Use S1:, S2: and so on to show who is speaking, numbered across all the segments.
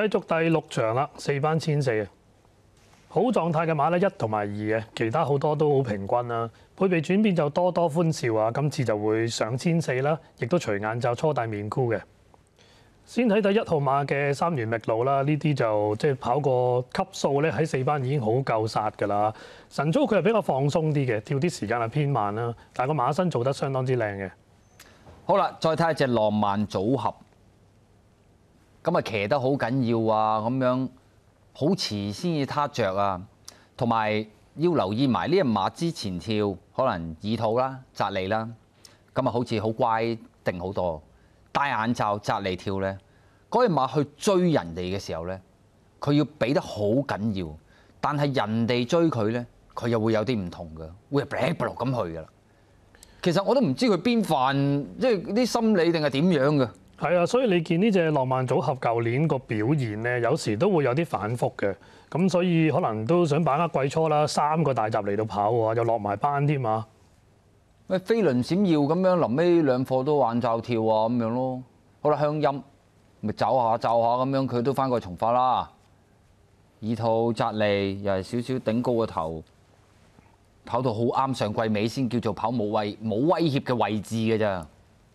S1: 繼續第六場啦，四班千四啊，好狀態嘅馬咧一同埋二嘅，其他好多都好平均啦。配備轉變就多多歡笑啊，今次就會上千四啦，亦都隨眼就初戴面箍嘅。先睇第一號馬嘅三元密路啦，呢啲就即係跑個級數咧，喺四班已經好夠殺㗎啦。神操佢又比較放鬆啲嘅，跳啲時間係偏慢啦，但係個馬身做得相當之靚嘅。
S2: 好啦，再睇一隻浪漫組合。咁啊騎得好緊要啊，咁樣好遲先至他着啊，同埋要留意埋呢一馬之前跳，可能耳肚啦、扎脷啦，咁啊好似好乖定好多。戴眼罩扎脷跳咧，嗰只馬去追人哋嘅時候咧，佢要俾得好緊要，但係人哋追佢咧，佢又會有啲唔同嘅，會係 b l 咁去噶啦。其實我都唔知佢邊犯，即係啲心理定係點樣嘅。係啊，所以你見呢隻浪漫組合舊年個表
S1: 現咧，有時都會有啲反覆嘅，咁所以可能都想把握季初啦，三個
S2: 大集嚟到跑喎，又落埋班添嘛。咩飛輪閃耀咁樣，臨尾兩課都玩罩跳啊，咁樣咯。好啦，香音咪走下走下咁樣，佢都翻過重化啦。二套扎利又係少少頂高個頭，跑到好啱上季尾先叫做跑冇威冇威脅嘅位置嘅咋。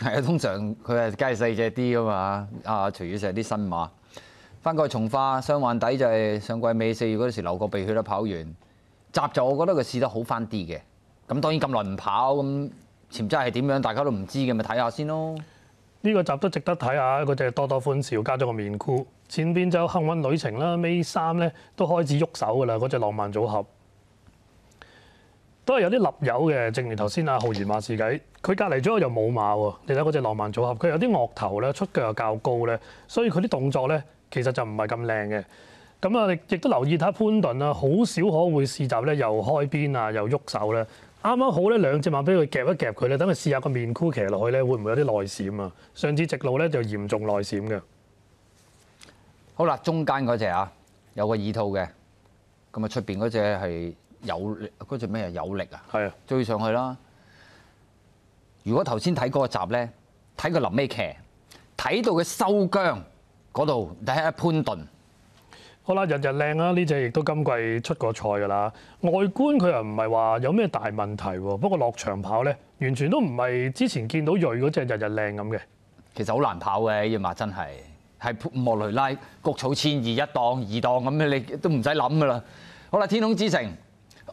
S2: 係啊，通常佢係梗係細隻啲噶嘛。阿徐宇石啲新馬，翻過從化，上環底就係上季尾四月嗰時流過鼻血啦，跑完集就我覺得佢試得好翻啲嘅。咁當然咁耐唔跑咁潛質係點樣，大家都唔知嘅，咪睇下先咯。
S1: 呢個集都值得睇下，嗰只多多歡笑加咗個面箍，前邊就幸運旅程啦，尾三咧都開始喐手噶啦，嗰只浪漫組合。都係有啲立友嘅，正如頭先阿浩然話事偈，佢隔離咗又冇馬喎。你睇嗰只浪漫組合，佢有啲額頭咧，出腳又較高咧，所以佢啲動作咧其實就唔係咁靚嘅。咁啊，亦都留意下潘頓啦，好少可會試習咧，又開邊啊，又喐手咧。啱啱好咧，兩隻馬俾佢夾一夾佢咧，等佢試下個面箍騎落去咧，會唔會有啲內閃啊？
S2: 上次直路咧就嚴重內閃嘅。好啦，中間嗰只啊，有個耳套嘅，咁啊出邊嗰只係。有力嗰只咩啊？有力啊！追上去啦！如果頭先睇嗰集咧，睇佢臨尾騎，睇到佢收疆嗰度，下潘頓。
S1: 好啦，日日靚啦，呢只亦都今季出過賽㗎啦。外觀佢又唔係話有咩大問題喎，不過落場跑咧，完全都唔係之前見到瑞嗰只日日靚咁嘅。
S2: 其實好難跑嘅，要馬真係。係莫雷拉，谷草千二一檔、二檔咁咧，你都唔使諗㗎啦。好啦，天空之城。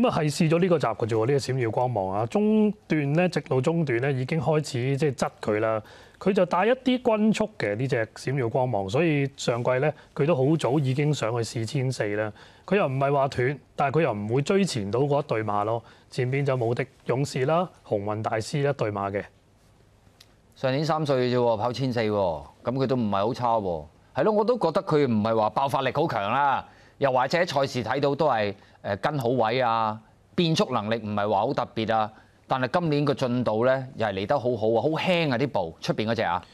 S1: 咁啊，系试咗呢个集嘅啫喎，呢個閃耀光芒啊，中段咧直到中段咧已經開始即係執佢啦。佢就帶一啲均速嘅呢只閃耀光芒，所以上季咧佢都好早已經上去試千四啦。佢又唔係話斷，但係佢又唔會追前到嗰一對馬咯。前邊就無敵
S2: 勇士啦、紅雲大師一對馬嘅。上年三歲啫喎，跑千四喎，咁佢都唔係好差喎。係咯，我都覺得佢唔係話爆發力好強啦。又或者賽事睇到都係誒跟好位啊，變速能力唔係話好特別啊，但係今年個進度咧又係嚟得好好啊，好輕啊啲步出邊嗰只啊？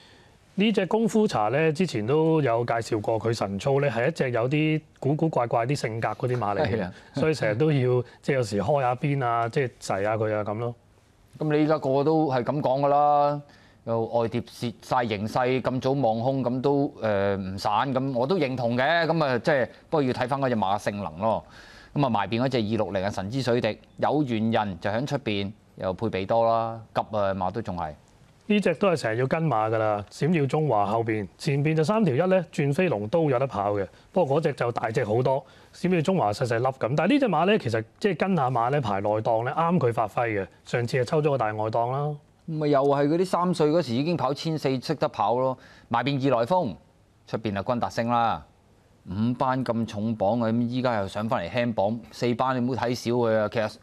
S2: 呢只功夫茶咧之前都有介紹過，佢神操咧係一隻有啲古古怪
S1: 怪啲性格嗰啲馬嚟嘅，所以成日都要 即係有時開下邊啊，即係駛下佢啊
S2: 咁咯。咁你依家個個都係咁講噶啦。又外跌蝕晒形勢，咁早望空咁都誒唔散咁，我都認同嘅咁啊。即係不過要睇翻嗰只馬性能咯。咁啊，埋邊嗰只二六零嘅神之水滴有緣人就喺出邊又配備多啦，急啊馬都仲係
S1: 呢只都係成日要跟馬㗎啦。閃耀中華後邊前邊就三條一咧，轉飛龍都有得跑嘅。不過嗰只就大隻好多，閃耀中華細細粒咁。但係呢只馬咧，其實即係跟下馬咧排內檔咧啱佢發揮嘅。
S2: 上次係抽咗個大外檔啦。咪又係嗰啲三歲嗰時已經跑千四，識得跑咯，賣變二來風，出邊啊君達星啦，五班咁重磅嘅，咁依家又上翻嚟輕磅，四班你唔好睇少佢啊，其實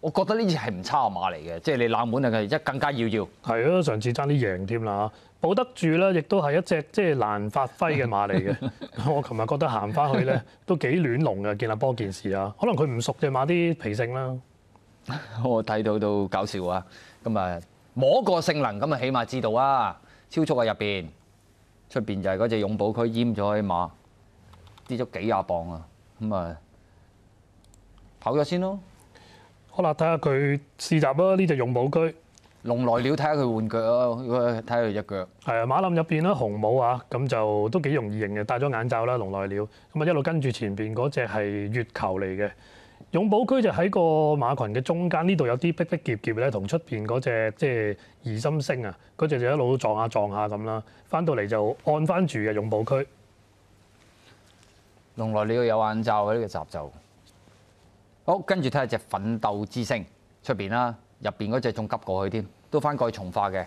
S2: 我覺得呢隻係唔差馬嚟嘅，即係你冷門啊，係一更加要要。係啊，上次爭啲贏添啦保得
S1: 住啦，亦都係一隻即係難發揮嘅馬嚟嘅。我琴日覺得行翻去咧都
S2: 幾亂龍嘅，見阿波件事啊，可能佢唔熟就買啲皮性啦。我睇到都搞笑啊！咁啊摸個性能，咁啊起碼知道啊超速喺入邊，出邊就係嗰只擁寶區淹咗起碼跌咗幾廿磅啊！咁啊跑咗先咯。好啦，睇下佢試習啦，呢只擁寶區。龍來了，睇下佢換腳啊！睇下佢只腳，係啊！
S1: 馬林入邊啦，紅帽啊，咁就都幾容易認嘅。戴咗眼罩啦，龍來了，咁啊一路跟住前邊嗰只係月球嚟嘅。擁保區就喺個馬群嘅中間，呢度有啲逼逼疊疊咧，同出邊嗰只即係二心星啊，嗰只就一路撞下撞下咁啦，
S2: 翻到嚟就按翻住嘅擁保區。龍來你要有眼罩嘅呢個集就，好跟住睇下只奮鬥之星出邊啦，入邊嗰只仲急過去添，都翻過重化嘅，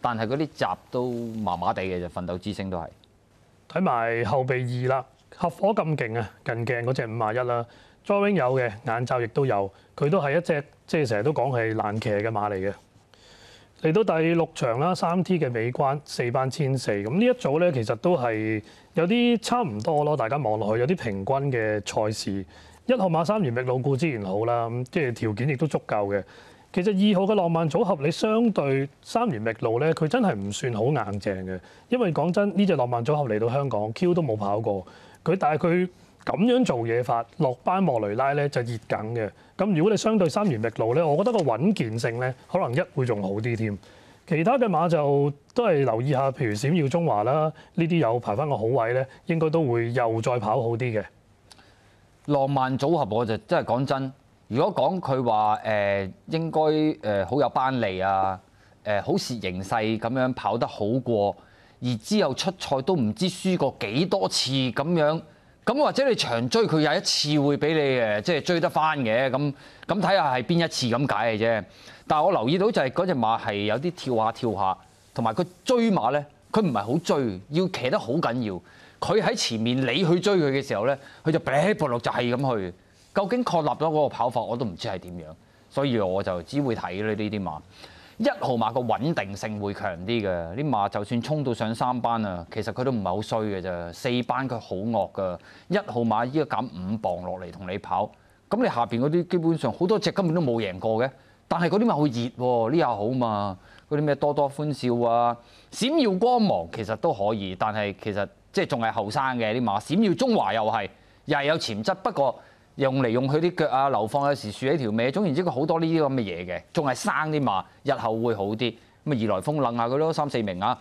S2: 但係嗰啲集都麻麻地嘅，就奮鬥之星都係睇埋後備二啦，合火咁勁啊！
S1: 近鏡嗰只五廿一啦。drawing 有嘅眼罩亦都有，佢都係一隻即係成日都講係烂騎嘅馬嚟嘅。嚟到第六場啦，三 T 嘅美关，四班千四咁呢一組咧，其實都係有啲差唔多咯。大家望落去有啲平均嘅賽事。一號馬三元力路固然好啦，即係條件亦都足夠嘅。其實二號嘅浪漫組合你相對三元力路咧，佢真係唔算好硬正嘅，因為講真呢只浪漫組合嚟到香港 Q 都冇跑過佢，但係佢。咁樣做嘢法，落班莫雷拉咧就熱緊嘅。咁如果你相對三元力路咧，我覺得個穩健性咧，可能一會仲好啲添。其他嘅馬就都係留意下，譬如閃耀中華啦，呢啲有排翻個好位咧，應該都會又再跑好啲嘅。
S2: 浪漫組合我就真係講真，如果講佢話誒應該誒好有班利啊，誒好涉形勢咁樣跑得好過，而之後出賽都唔知輸過幾多次咁樣。咁或者你長追佢有一次會俾你誒，即係追得翻嘅。咁咁睇下係邊一次咁解嘅啫。但係我留意到就係嗰隻馬係有啲跳下跳下，同埋佢追馬咧，佢唔係好追，要騎得好緊要。佢喺前面你去追佢嘅時候咧，佢就跛步落就係咁去。究竟確立咗嗰個跑法我都唔知係點樣，所以我就只會睇呢啲馬。一號馬個穩定性會強啲嘅，啲馬就算衝到上三班啊，其實佢都唔係好衰嘅啫。四班佢好惡噶，一號馬依家減五磅落嚟同你跑，咁你下邊嗰啲基本上好多隻根本都冇贏過嘅，但係嗰啲馬好熱喎，呢下好嘛？嗰啲咩多多歡笑啊，閃耀光芒其實都可以，但係其實即係仲係後生嘅啲馬，閃耀中華又係又係有潛質，不過。用嚟用佢啲腳啊，流放有時樹起條尾，總言之佢好多呢啲咁嘅嘢嘅，仲係生啲嘛，日後會好啲，咁啊二來風冷下佢咯，三四名啊。